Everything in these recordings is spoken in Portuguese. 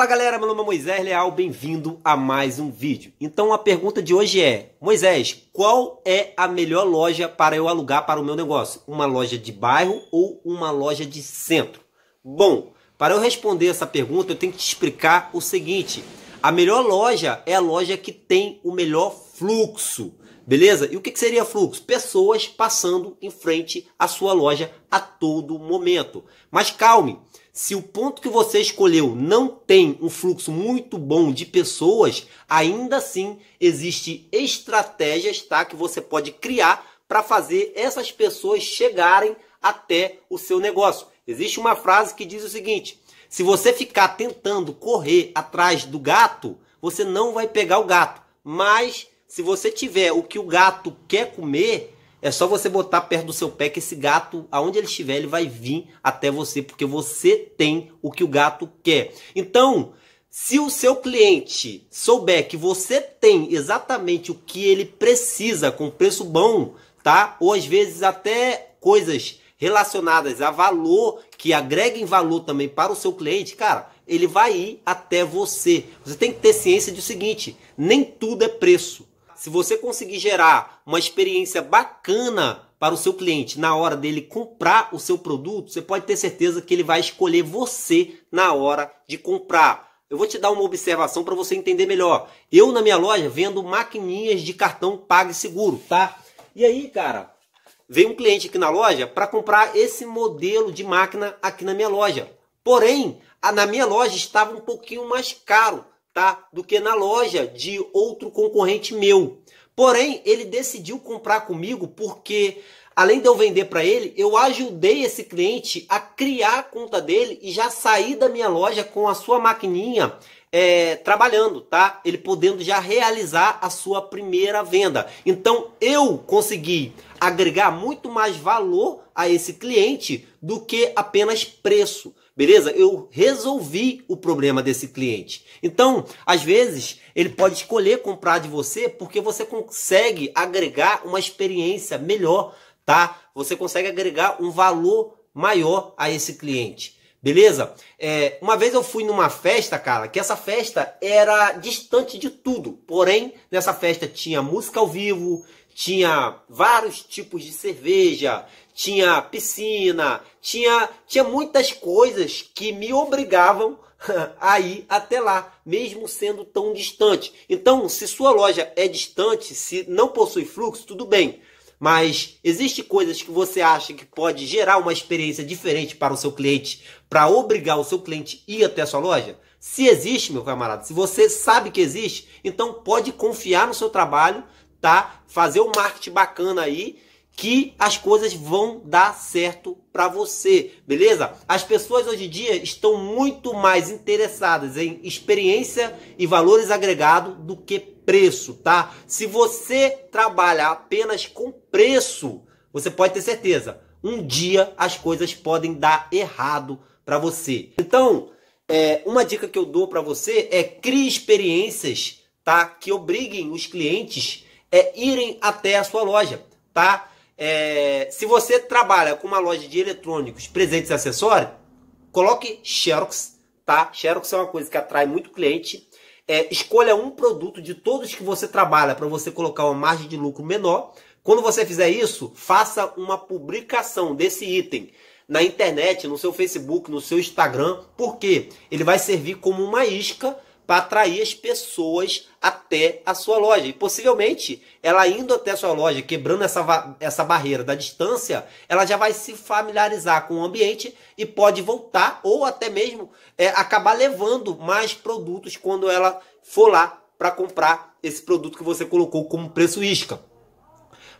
Fala galera, meu nome é Moisés Leal, bem-vindo a mais um vídeo. Então a pergunta de hoje é: Moisés, qual é a melhor loja para eu alugar para o meu negócio? Uma loja de bairro ou uma loja de centro? Bom, para eu responder essa pergunta, eu tenho que te explicar o seguinte: a melhor loja é a loja que tem o melhor fluxo, beleza? E o que seria fluxo? Pessoas passando em frente à sua loja a todo momento. Mas calme, se o ponto que você escolheu não tem um fluxo muito bom de pessoas, ainda assim existe estratégias tá, que você pode criar para fazer essas pessoas chegarem até o seu negócio. Existe uma frase que diz o seguinte: se você ficar tentando correr atrás do gato, você não vai pegar o gato. Mas se você tiver o que o gato quer comer, é só você botar perto do seu pé que esse gato, aonde ele estiver, ele vai vir até você, porque você tem o que o gato quer. Então, se o seu cliente souber que você tem exatamente o que ele precisa com preço bom, tá? Ou às vezes até coisas relacionadas a valor que agreguem valor também para o seu cliente, cara, ele vai ir até você. Você tem que ter ciência do seguinte: nem tudo é preço se você conseguir gerar uma experiência bacana para o seu cliente na hora dele comprar o seu produto, você pode ter certeza que ele vai escolher você na hora de comprar. Eu vou te dar uma observação para você entender melhor. Eu na minha loja vendo maquininhas de cartão PagSeguro, tá? E aí, cara, veio um cliente aqui na loja para comprar esse modelo de máquina aqui na minha loja. Porém, a, na minha loja estava um pouquinho mais caro tá? Do que na loja de outro concorrente meu. Porém, ele decidiu comprar comigo porque além de eu vender para ele, eu ajudei esse cliente a criar a conta dele e já sair da minha loja com a sua maquininha é, trabalhando, tá? Ele podendo já realizar a sua primeira venda. Então eu consegui agregar muito mais valor a esse cliente do que apenas preço. Beleza? Eu resolvi o problema desse cliente. Então, às vezes, ele pode escolher comprar de você porque você consegue agregar uma experiência melhor, tá? Você consegue agregar um valor maior a esse cliente. Beleza? É, uma vez eu fui numa festa, cara, que essa festa era distante de tudo. Porém, nessa festa tinha música ao vivo, tinha vários tipos de cerveja, tinha piscina, tinha, tinha muitas coisas que me obrigavam a ir até lá, mesmo sendo tão distante. Então, se sua loja é distante, se não possui fluxo, tudo bem. Mas existe coisas que você acha que pode gerar uma experiência diferente para o seu cliente, para obrigar o seu cliente a ir até a sua loja? Se existe, meu camarada, se você sabe que existe, então pode confiar no seu trabalho tá? Fazer um marketing bacana aí que as coisas vão dar certo para você, beleza? As pessoas hoje em dia estão muito mais interessadas em experiência e valores agregado do que preço, tá? Se você trabalha apenas com preço, você pode ter certeza, um dia as coisas podem dar errado para você. Então, é, uma dica que eu dou para você é crie experiências, tá? Que obriguem os clientes é irem até a sua loja, tá? É, se você trabalha com uma loja de eletrônicos, presentes e acessórios, coloque Xerox, tá? Xerox é uma coisa que atrai muito cliente. É, escolha um produto de todos que você trabalha para você colocar uma margem de lucro menor. Quando você fizer isso, faça uma publicação desse item na internet, no seu Facebook, no seu Instagram, porque ele vai servir como uma isca para atrair as pessoas até a sua loja. E possivelmente, ela indo até a sua loja, quebrando essa, essa barreira da distância, ela já vai se familiarizar com o ambiente e pode voltar ou até mesmo é, acabar levando mais produtos quando ela for lá para comprar esse produto que você colocou como preço isca.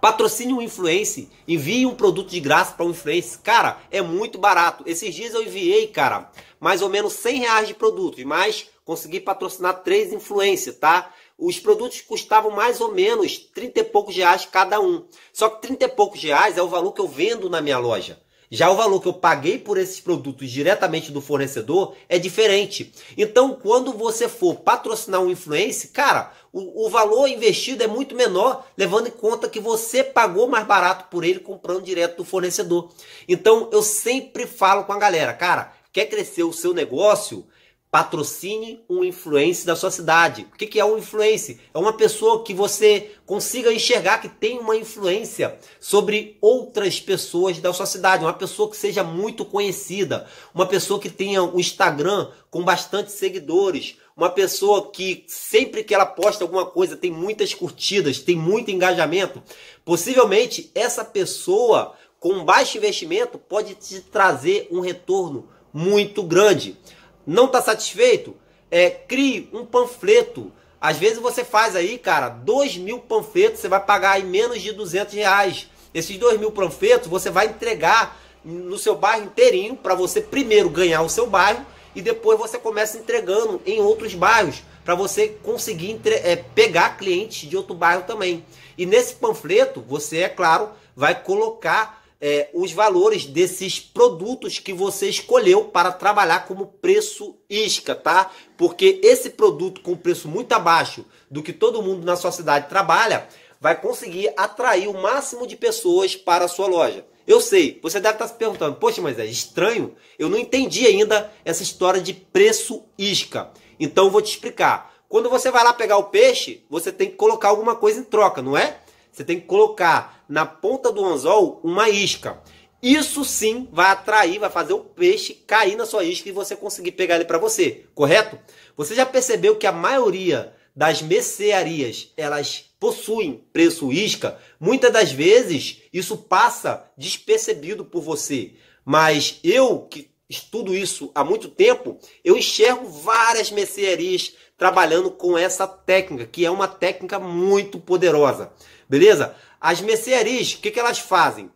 Patrocine um influencer, envie um produto de graça para um influencer. Cara, é muito barato. Esses dias eu enviei, cara, mais ou menos 100 reais de produtos, mas Consegui patrocinar três influências, tá? Os produtos custavam mais ou menos 30 e poucos reais cada um. Só que 30 e poucos reais é o valor que eu vendo na minha loja. Já o valor que eu paguei por esses produtos diretamente do fornecedor é diferente. Então, quando você for patrocinar um influencer, cara, o, o, valor investido é muito menor, levando em conta que você pagou mais barato por ele comprando direto do fornecedor. Então, eu sempre falo com a galera, cara, quer crescer o seu negócio? Patrocine um influencer da sua cidade. O que é um influencer? É uma pessoa que você consiga enxergar que tem uma influência sobre outras pessoas da sua cidade. Uma pessoa que seja muito conhecida. Uma pessoa que tenha um Instagram com bastante seguidores. Uma pessoa que sempre que ela posta alguma coisa tem muitas curtidas, tem muito engajamento. Possivelmente essa pessoa com baixo investimento pode te trazer um retorno muito grande. Não está satisfeito? É, crie um panfleto. Às vezes você faz aí, cara, dois mil panfletos, você vai pagar aí menos de 200 reais. Esses dois mil panfletos você vai entregar no seu bairro inteirinho para você primeiro ganhar o seu bairro e depois você começa entregando em outros bairros para você conseguir entre, é, pegar clientes de outro bairro também. E nesse panfleto você, é claro, vai colocar é, os valores desses produtos que você escolheu para trabalhar como preço isca, tá? Porque esse produto com preço muito abaixo do que todo mundo na sua cidade trabalha, vai conseguir atrair o máximo de pessoas para a sua loja. Eu sei, você deve estar se perguntando, poxa, mas é estranho, eu não entendi ainda essa história de preço isca. Então eu vou te explicar. Quando você vai lá pegar o peixe, você tem que colocar alguma coisa em troca, não é? Você tem que colocar na ponta do anzol uma isca. Isso sim vai atrair, vai fazer o peixe cair na sua isca e você conseguir pegar ele para você, correto? Você já percebeu que a maioria das mercearias, elas possuem preço isca? Muitas das vezes isso passa despercebido por você, mas eu que estudo isso há muito tempo, eu enxergo várias mercearias trabalhando com essa técnica, que é uma técnica muito poderosa. Beleza? As mercearias, o que, que elas fazem?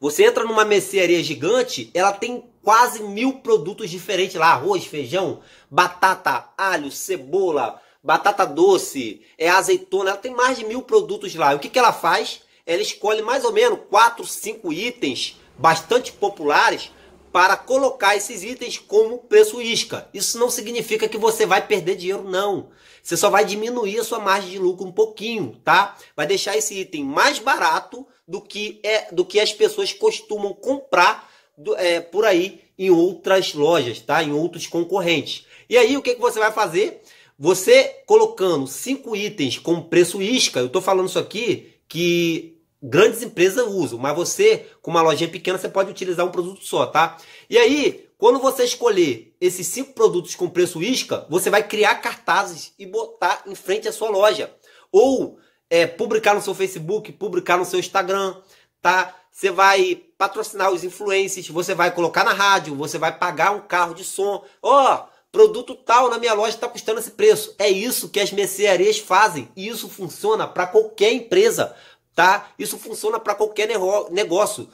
Você entra numa mercearia gigante, ela tem quase mil produtos diferentes lá: arroz, feijão, batata, alho, cebola, batata doce, é azeitona. Ela tem mais de mil produtos lá. o que, que ela faz? Ela escolhe mais ou menos quatro cinco itens bastante populares para colocar esses itens como preço isca. Isso não significa que você vai perder dinheiro, não. Você só vai diminuir a sua margem de lucro um pouquinho, tá? Vai deixar esse item mais barato do que é do que as pessoas costumam comprar do, é, por aí em outras lojas, tá? Em outros concorrentes. E aí o que, que você vai fazer? Você colocando cinco itens com preço isca, eu tô falando isso aqui que grandes empresas usam, mas você, com uma lojinha pequena, você pode utilizar um produto só, tá? E aí, quando você escolher esses cinco produtos com preço isca, você vai criar cartazes e botar em frente à sua loja. Ou é, publicar no seu Facebook, publicar no seu Instagram, tá? Você vai patrocinar os influencers, você vai colocar na rádio, você vai pagar um carro de som. Ó, oh, produto tal na minha loja está custando esse preço. É isso que as mercearias fazem e isso funciona para qualquer empresa tá? Isso funciona para qualquer negócio.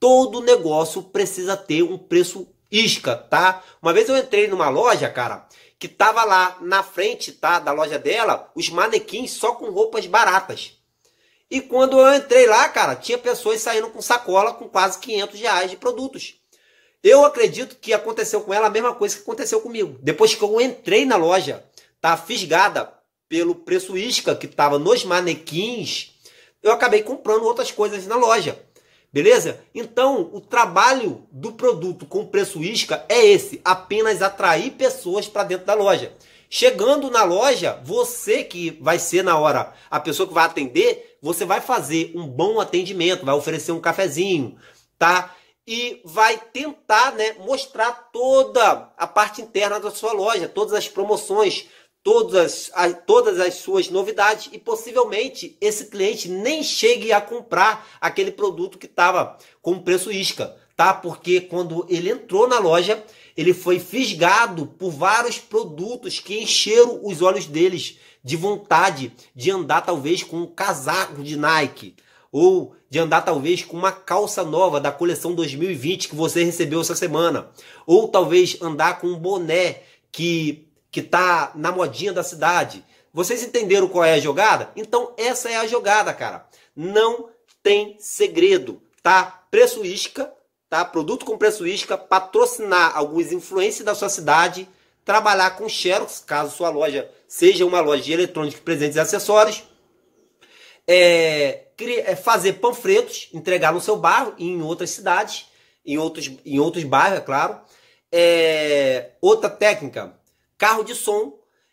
Todo negócio precisa ter um preço isca, tá? Uma vez eu entrei numa loja, cara, que tava lá na frente, tá, da loja dela, os manequins só com roupas baratas. E quando eu entrei lá, cara, tinha pessoas saindo com sacola com quase 500 reais de produtos. Eu acredito que aconteceu com ela a mesma coisa que aconteceu comigo. Depois que eu entrei na loja, tá fisgada pelo preço isca que tava nos manequins, eu acabei comprando outras coisas na loja. Beleza? Então, o trabalho do produto com preço isca é esse, apenas atrair pessoas para dentro da loja. Chegando na loja, você que vai ser na hora a pessoa que vai atender, você vai fazer um bom atendimento, vai oferecer um cafezinho, tá? E vai tentar, né, mostrar toda a parte interna da sua loja, todas as promoções, todas as, todas as suas novidades e possivelmente esse cliente nem chegue a comprar aquele produto que estava com preço isca, tá? Porque quando ele entrou na loja, ele foi fisgado por vários produtos que encheram os olhos deles de vontade de andar talvez com um casaco de Nike ou de andar talvez com uma calça nova da coleção 2020 que você recebeu essa semana, ou talvez andar com um boné que que tá na modinha da cidade. Vocês entenderam qual é a jogada? Então essa é a jogada, cara. Não tem segredo, tá? Preço isca, tá? Produto com preço isca, patrocinar alguns influencers da sua cidade, trabalhar com xerox, caso sua loja seja uma loja de eletrônicos, presentes e acessórios. É, é fazer panfletos, entregar no seu bairro e em outras cidades, em outros, em outros bairros, é claro. É, outra técnica, carro de som.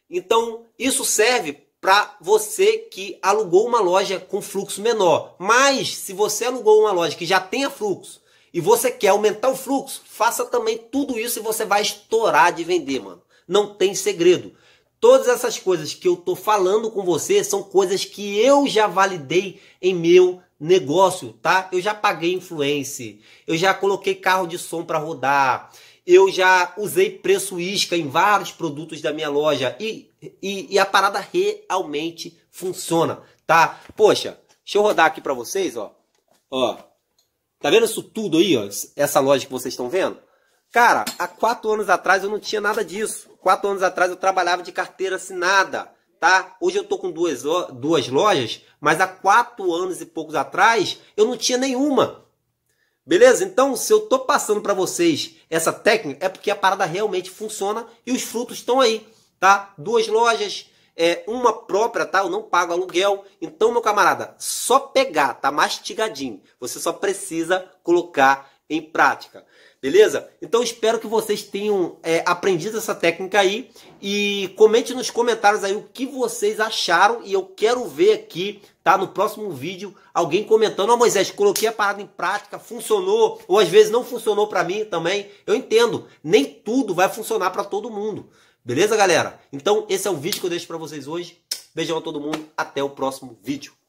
Então, isso serve para você que alugou uma loja com fluxo menor. Mas, se você alugou uma loja que já tenha fluxo e você quer aumentar o fluxo, faça também tudo isso e você vai estourar de vender, mano. Não tem segredo. Todas essas coisas que eu tô falando com você são coisas que eu já validei em meu negócio, tá? Eu já paguei influencer, eu já coloquei carro de som para rodar, eu já usei preço isca em vários produtos da minha loja e, e, e a parada realmente funciona, tá? Poxa, deixa eu rodar aqui para vocês, ó. Ó, tá vendo isso tudo aí, ó? Essa loja que vocês estão vendo? Cara, há quatro anos atrás eu não tinha nada disso. Quatro anos atrás eu trabalhava de carteira assinada, tá? Hoje eu tô com duas, duas lojas, mas há quatro anos e poucos atrás eu não tinha nenhuma. Beleza? Então, se eu tô passando para vocês essa técnica, é porque a parada realmente funciona e os frutos estão aí, tá? Duas lojas, é, uma própria, tá? Eu não pago aluguel. Então, meu camarada, só pegar, tá mastigadinho. Você só precisa colocar em prática. Beleza? Então espero que vocês tenham é, aprendido essa técnica aí e comente nos comentários aí o que vocês acharam e eu quero ver aqui tá? No próximo vídeo, alguém comentando: Ó oh, Moisés, coloquei a parada em prática, funcionou, ou às vezes não funcionou para mim também. Eu entendo, nem tudo vai funcionar para todo mundo. Beleza, galera? Então, esse é o vídeo que eu deixo para vocês hoje. Beijão a todo mundo, até o próximo vídeo.